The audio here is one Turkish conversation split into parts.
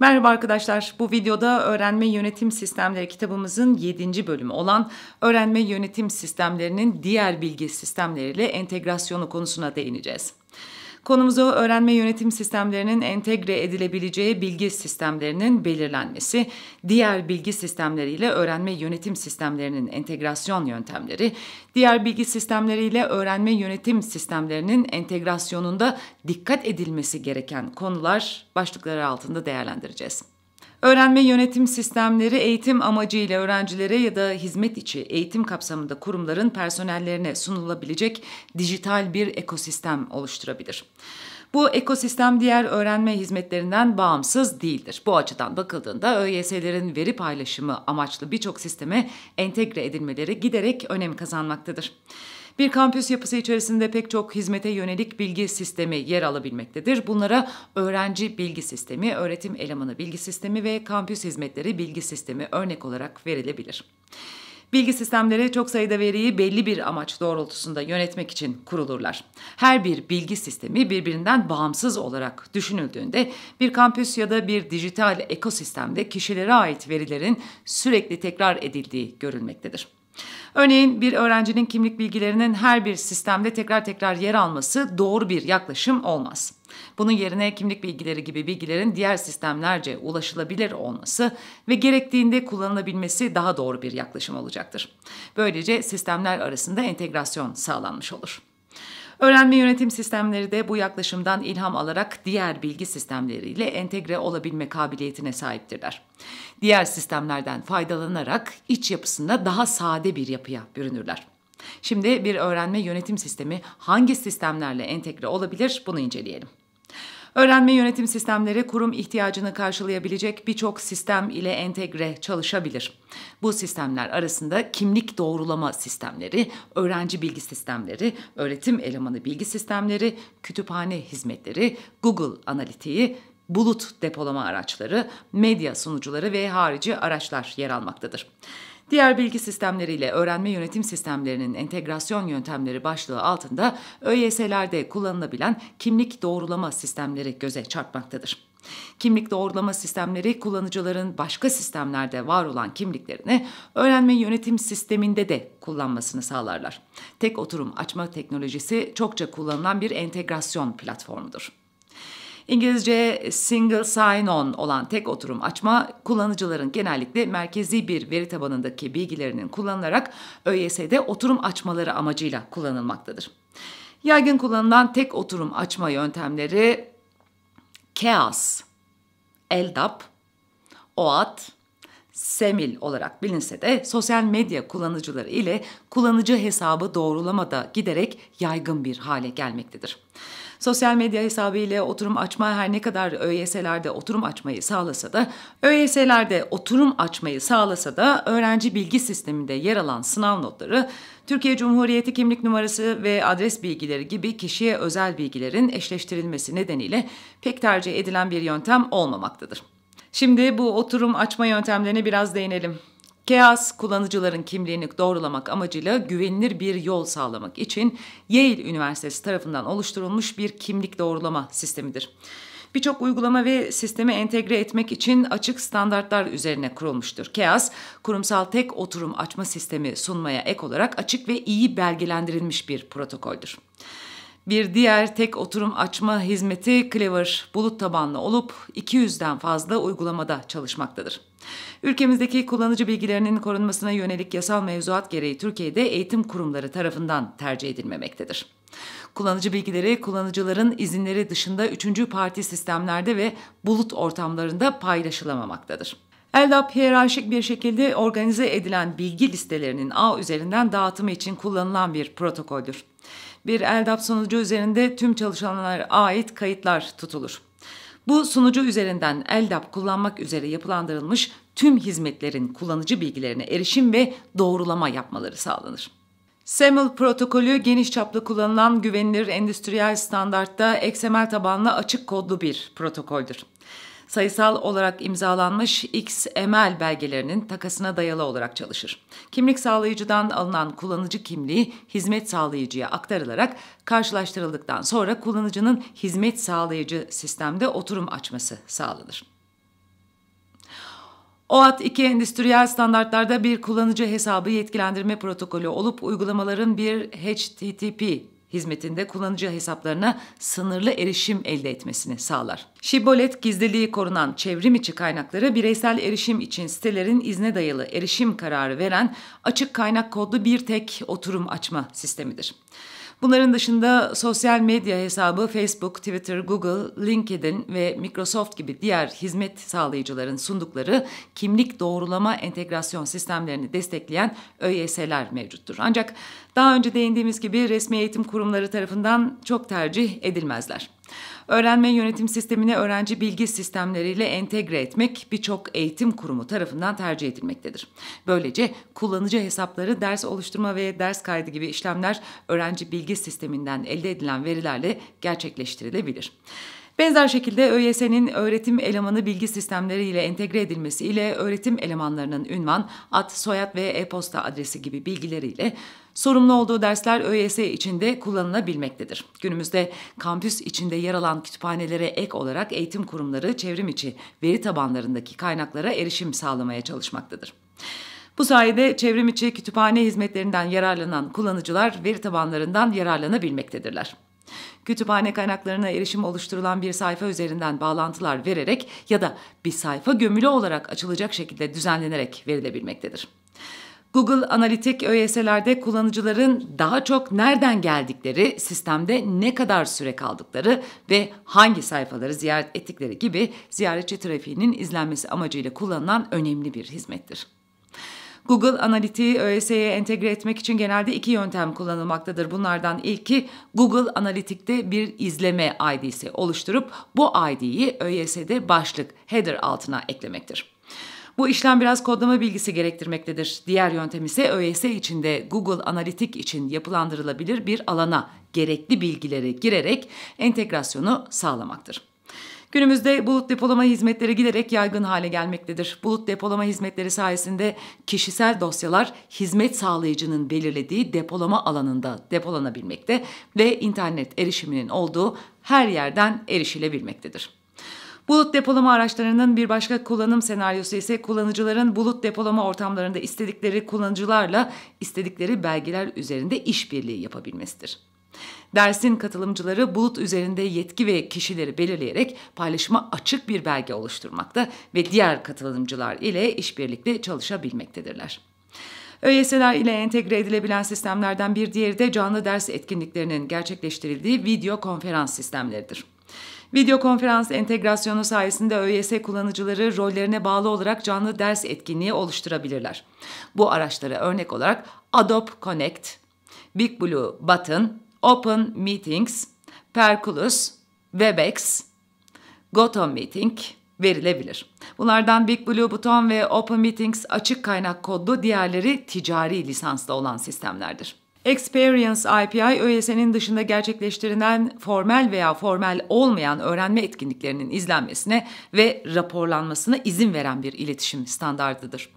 Merhaba arkadaşlar. Bu videoda Öğrenme Yönetim Sistemleri kitabımızın 7. bölümü olan öğrenme yönetim sistemlerinin diğer bilgi sistemleriyle entegrasyonu konusuna değineceğiz. Konumuzu öğrenme yönetim sistemlerinin entegre edilebileceği bilgi sistemlerinin belirlenmesi, diğer bilgi sistemleriyle öğrenme yönetim sistemlerinin entegrasyon yöntemleri, diğer bilgi sistemleriyle öğrenme yönetim sistemlerinin entegrasyonunda dikkat edilmesi gereken konular başlıkları altında değerlendireceğiz. Öğrenme yönetim sistemleri eğitim amacıyla öğrencilere ya da hizmet içi eğitim kapsamında kurumların personellerine sunulabilecek dijital bir ekosistem oluşturabilir. Bu ekosistem diğer öğrenme hizmetlerinden bağımsız değildir. Bu açıdan bakıldığında ÖYS'lerin veri paylaşımı amaçlı birçok sisteme entegre edilmeleri giderek önem kazanmaktadır. Bir kampüs yapısı içerisinde pek çok hizmete yönelik bilgi sistemi yer alabilmektedir. Bunlara öğrenci bilgi sistemi, öğretim elemanı bilgi sistemi ve kampüs hizmetleri bilgi sistemi örnek olarak verilebilir. Bilgi sistemleri çok sayıda veriyi belli bir amaç doğrultusunda yönetmek için kurulurlar. Her bir bilgi sistemi birbirinden bağımsız olarak düşünüldüğünde bir kampüs ya da bir dijital ekosistemde kişilere ait verilerin sürekli tekrar edildiği görülmektedir. Örneğin bir öğrencinin kimlik bilgilerinin her bir sistemde tekrar tekrar yer alması doğru bir yaklaşım olmaz. Bunun yerine kimlik bilgileri gibi bilgilerin diğer sistemlerce ulaşılabilir olması ve gerektiğinde kullanılabilmesi daha doğru bir yaklaşım olacaktır. Böylece sistemler arasında entegrasyon sağlanmış olur. Öğrenme yönetim sistemleri de bu yaklaşımdan ilham alarak diğer bilgi sistemleriyle entegre olabilme kabiliyetine sahiptirler. Diğer sistemlerden faydalanarak iç yapısında daha sade bir yapıya bürünürler. Şimdi bir öğrenme yönetim sistemi hangi sistemlerle entegre olabilir bunu inceleyelim. Öğrenme yönetim sistemleri kurum ihtiyacını karşılayabilecek birçok sistem ile entegre çalışabilir. Bu sistemler arasında kimlik doğrulama sistemleri, öğrenci bilgi sistemleri, öğretim elemanı bilgi sistemleri, kütüphane hizmetleri, Google analitiği, bulut depolama araçları, medya sunucuları ve harici araçlar yer almaktadır. Diğer bilgi sistemleriyle öğrenme yönetim sistemlerinin entegrasyon yöntemleri başlığı altında ÖYS'lerde kullanılabilen kimlik doğrulama sistemleri göze çarpmaktadır. Kimlik doğrulama sistemleri kullanıcıların başka sistemlerde var olan kimliklerini öğrenme yönetim sisteminde de kullanmasını sağlarlar. Tek oturum açma teknolojisi çokça kullanılan bir entegrasyon platformudur. İngilizce single sign-on olan tek oturum açma kullanıcıların genellikle merkezi bir veri tabanındaki bilgilerinin kullanılarak ÖYS'de oturum açmaları amacıyla kullanılmaktadır. Yaygın kullanılan tek oturum açma yöntemleri CAS, LDAP, OAT, Semil olarak bilinse de sosyal medya kullanıcıları ile kullanıcı hesabı doğrulamada giderek yaygın bir hale gelmektedir. Sosyal medya hesabı ile oturum açma her ne kadar ÖYS'lerde oturum açmayı sağlasa da, ÖYS'lerde oturum açmayı sağlasa da öğrenci bilgi sisteminde yer alan sınav notları, Türkiye Cumhuriyeti kimlik numarası ve adres bilgileri gibi kişiye özel bilgilerin eşleştirilmesi nedeniyle pek tercih edilen bir yöntem olmamaktadır. Şimdi bu oturum açma yöntemlerine biraz değinelim. Keas kullanıcıların kimliğini doğrulamak amacıyla güvenilir bir yol sağlamak için Yale Üniversitesi tarafından oluşturulmuş bir kimlik doğrulama sistemidir. Birçok uygulama ve sistemi entegre etmek için açık standartlar üzerine kurulmuştur. Keas, kurumsal tek oturum açma sistemi sunmaya ek olarak açık ve iyi belgelendirilmiş bir protokoldür. Bir diğer tek oturum açma hizmeti Clever bulut tabanlı olup 200'den fazla uygulamada çalışmaktadır. Ülkemizdeki kullanıcı bilgilerinin korunmasına yönelik yasal mevzuat gereği Türkiye'de eğitim kurumları tarafından tercih edilmemektedir. Kullanıcı bilgileri kullanıcıların izinleri dışında üçüncü parti sistemlerde ve bulut ortamlarında paylaşılamamaktadır. LDAP hiyerarşik bir şekilde organize edilen bilgi listelerinin ağ üzerinden dağıtımı için kullanılan bir protokoldür bir LDAP sunucu üzerinde tüm çalışanlara ait kayıtlar tutulur. Bu sunucu üzerinden LDAP kullanmak üzere yapılandırılmış tüm hizmetlerin kullanıcı bilgilerine erişim ve doğrulama yapmaları sağlanır. SAML protokolü geniş çaplı kullanılan güvenilir endüstriyel standartta XML tabanlı açık kodlu bir protokoldür sayısal olarak imzalanmış XML belgelerinin takasına dayalı olarak çalışır. Kimlik sağlayıcıdan alınan kullanıcı kimliği hizmet sağlayıcıya aktarılarak karşılaştırıldıktan sonra kullanıcının hizmet sağlayıcı sistemde oturum açması sağlanır. OAT 2 endüstriyel standartlarda bir kullanıcı hesabı yetkilendirme protokolü olup uygulamaların bir HTTP hizmetinde kullanıcı hesaplarına sınırlı erişim elde etmesini sağlar. Şibbolet gizliliği korunan çevrim içi kaynakları bireysel erişim için sitelerin izne dayalı erişim kararı veren açık kaynak kodlu bir tek oturum açma sistemidir. Bunların dışında sosyal medya hesabı Facebook, Twitter, Google, LinkedIn ve Microsoft gibi diğer hizmet sağlayıcıların sundukları kimlik doğrulama entegrasyon sistemlerini destekleyen ÖYS'ler mevcuttur. Ancak daha önce değindiğimiz gibi resmi eğitim kurumları tarafından çok tercih edilmezler. Öğrenme yönetim sistemini öğrenci bilgi sistemleriyle entegre etmek birçok eğitim kurumu tarafından tercih edilmektedir. Böylece kullanıcı hesapları, ders oluşturma ve ders kaydı gibi işlemler öğrenci bilgi sisteminden elde edilen verilerle gerçekleştirilebilir. Benzer şekilde ÖYS'nin öğretim elemanı bilgi sistemleriyle entegre edilmesi ile öğretim elemanlarının ünvan, ad, soyad ve e-posta adresi gibi bilgileriyle sorumlu olduğu dersler ÖYS içinde kullanılabilmektedir. Günümüzde kampüs içinde yer alan kütüphanelere ek olarak eğitim kurumları çevrim içi veri tabanlarındaki kaynaklara erişim sağlamaya çalışmaktadır. Bu sayede çevrim içi kütüphane hizmetlerinden yararlanan kullanıcılar veri tabanlarından yararlanabilmektedirler. Kütüphane kaynaklarına erişim oluşturulan bir sayfa üzerinden bağlantılar vererek ya da bir sayfa gömülü olarak açılacak şekilde düzenlenerek verilebilmektedir. Google Analitik ÖYS'lerde kullanıcıların daha çok nereden geldikleri, sistemde ne kadar süre kaldıkları ve hangi sayfaları ziyaret ettikleri gibi ziyaretçi trafiğinin izlenmesi amacıyla kullanılan önemli bir hizmettir. Google Analitiği ÖSY'ye entegre etmek için genelde iki yöntem kullanılmaktadır. Bunlardan ilki Google Analitik'te bir izleme ID'si oluşturup bu ID'yi ÖYS'de başlık header altına eklemektir. Bu işlem biraz kodlama bilgisi gerektirmektedir. Diğer yöntem ise ÖYS içinde Google Analitik için yapılandırılabilir bir alana gerekli bilgileri girerek entegrasyonu sağlamaktır. Günümüzde bulut depolama hizmetleri giderek yaygın hale gelmektedir. Bulut depolama hizmetleri sayesinde kişisel dosyalar hizmet sağlayıcının belirlediği depolama alanında depolanabilmekte ve internet erişiminin olduğu her yerden erişilebilmektedir. Bulut depolama araçlarının bir başka kullanım senaryosu ise kullanıcıların bulut depolama ortamlarında istedikleri kullanıcılarla istedikleri belgeler üzerinde işbirliği yapabilmesidir. Dersin katılımcıları bulut üzerinde yetki ve kişileri belirleyerek paylaşıma açık bir belge oluşturmakta ve diğer katılımcılar ile işbirlikte çalışabilmektedirler. ÖYS'ler ile entegre edilebilen sistemlerden bir diğeri de canlı ders etkinliklerinin gerçekleştirildiği video konferans sistemleridir. Video konferans entegrasyonu sayesinde ÖYS kullanıcıları rollerine bağlı olarak canlı ders etkinliği oluşturabilirler. Bu araçlara örnek olarak Adobe Connect, Big Blue Button, Open Meetings, Perculus, Webex, GoToMeeting verilebilir. Bunlardan Big Blue Button ve Open Meetings açık kaynak kodlu diğerleri ticari lisanslı olan sistemlerdir. Experience IPI, ÖYS'nin dışında gerçekleştirilen formel veya formel olmayan öğrenme etkinliklerinin izlenmesine ve raporlanmasına izin veren bir iletişim standartıdır.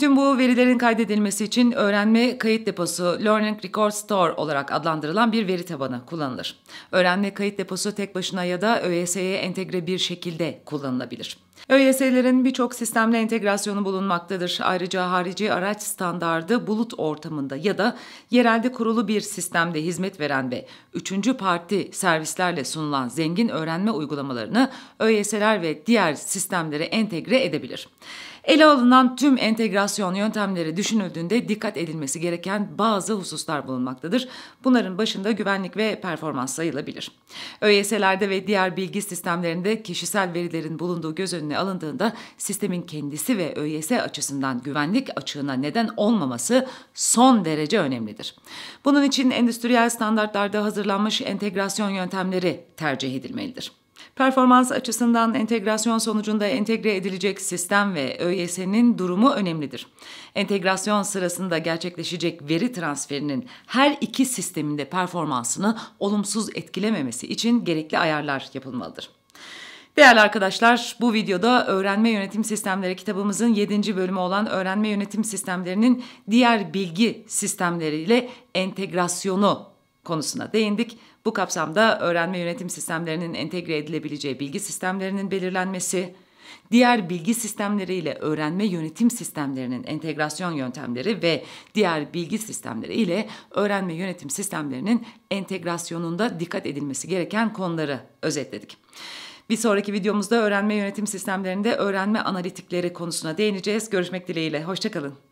Tüm bu verilerin kaydedilmesi için öğrenme kayıt deposu Learning Record Store olarak adlandırılan bir veri tabanı kullanılır. Öğrenme kayıt deposu tek başına ya da ÖYS'ye entegre bir şekilde kullanılabilir. ÖYS'lerin birçok sistemle entegrasyonu bulunmaktadır. Ayrıca harici araç standardı bulut ortamında ya da yerelde kurulu bir sistemde hizmet veren ve üçüncü parti servislerle sunulan zengin öğrenme uygulamalarını ÖYS'ler ve diğer sistemlere entegre edebilir. Ele alınan tüm entegrasyon yöntemleri düşünüldüğünde dikkat edilmesi gereken bazı hususlar bulunmaktadır. Bunların başında güvenlik ve performans sayılabilir. ÖYS'lerde ve diğer bilgi sistemlerinde kişisel verilerin bulunduğu göz önüne alındığında sistemin kendisi ve ÖYS açısından güvenlik açığına neden olmaması son derece önemlidir. Bunun için endüstriyel standartlarda hazırlanmış entegrasyon yöntemleri tercih edilmelidir. Performans açısından entegrasyon sonucunda entegre edilecek sistem ve ÖYS'nin durumu önemlidir. Entegrasyon sırasında gerçekleşecek veri transferinin her iki sisteminde performansını olumsuz etkilememesi için gerekli ayarlar yapılmalıdır. Değerli arkadaşlar, bu videoda Öğrenme Yönetim Sistemleri kitabımızın 7. bölümü olan Öğrenme Yönetim Sistemlerinin diğer bilgi sistemleriyle entegrasyonu konusuna değindik. Bu kapsamda öğrenme yönetim sistemlerinin entegre edilebileceği bilgi sistemlerinin belirlenmesi, diğer bilgi sistemleriyle öğrenme yönetim sistemlerinin entegrasyon yöntemleri ve diğer bilgi sistemleriyle öğrenme yönetim sistemlerinin entegrasyonunda dikkat edilmesi gereken konuları özetledik. Bir sonraki videomuzda öğrenme yönetim sistemlerinde öğrenme analitikleri konusuna değineceğiz. Görüşmek dileğiyle, hoşçakalın.